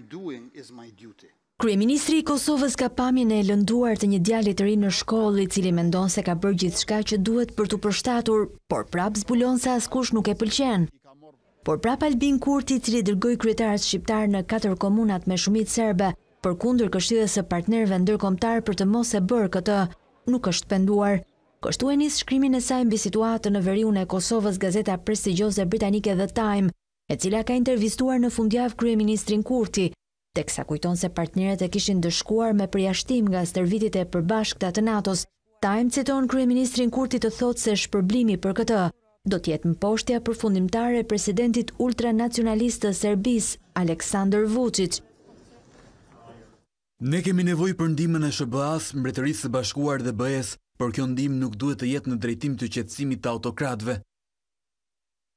doing is my duty. Kryeministri i Kosovës ka pamjen e lënduar të një djalë të rinë në shkollë i cili mendon se ka bërë gjithçka që duhet për tu përshtatur, por prap zbulon se askush nuk e pëlqen. Por prap Albin Kurti, i cili dërgoi kryetarës shqiptar në katër komunat me shumicë serbe, përkundër këshillës së partnerëve ndërkombëtar për të mos e bërë këtë, nuk është penduar. Kështu e nis shkrimin e saj mbi situatën në veriun e Kosovës gazeta prestigjioze britanike The Time e cila ka intervistuar në fundjav Kryeministrin Kurti, teksa kujton se partneret e kishin dëshkuar me përjashtim nga stërvitit e përbashk të atë natos, Time citon Kryeministrin Kurti të thot se shpërblimi për këtë, do tjetë më poshtja përfundimtare presidentit ultranacionalist të Serbis, Aleksandr Vucic. Ne kemi nevoj për ndimën e shëbëas, mbretërisë bashkuar dhe bëjes, për kjo ndim nuk duhet të jetë në drejtim të qetsimit të autokratve,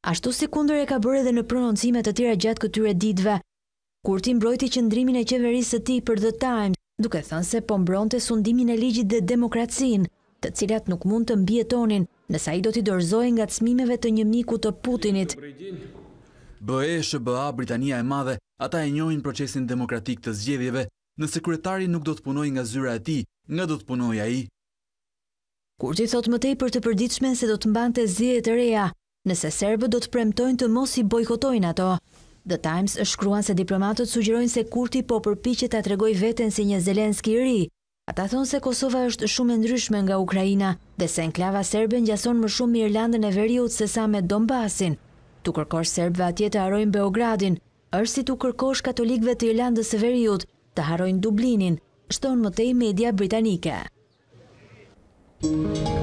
ashtu si kunder e ka bërë dhe në prononcimet të tira gjatë këtyre ditve, kur ti mbrojti qëndrimin e qeverisë të ti për The Times, duke thënë se po mbronte sundimin e ligjit dhe demokracin, të cilat nuk mund të mbjetonin, nësa i do t'i dorzojnë nga cmimeve të një miku të Putinit. BE, SHBA, Britania e madhe, ata e njojnë procesin demokratik të zgjedhjeve, nëse sekretari nuk do t'punoj nga zyra e ti, nga do t'punoj a i. Kur ti thot mëtej për të përdiqme se do të zjet e reja, nëse serbët do të premtojnë të mos i bojkotojnë ato. The Times është shkruan se diplomatët sugjerojnë se Kurti po përpiqet ta tregoj veten si një Zelenski i ri. Ata thonë se Kosova është shumë e ndryshme nga Ukraina dhe se nklava serbe ngjason më shumë me Irlandën e Veriut sesa me Donbasin. Tu kërkosh serbëve atje të harojnë Beogradin, është si tu kërkosh katolikëve të Irlandës së Veriut të harojnë Dublinin, shton më tej media britanike. Thank you.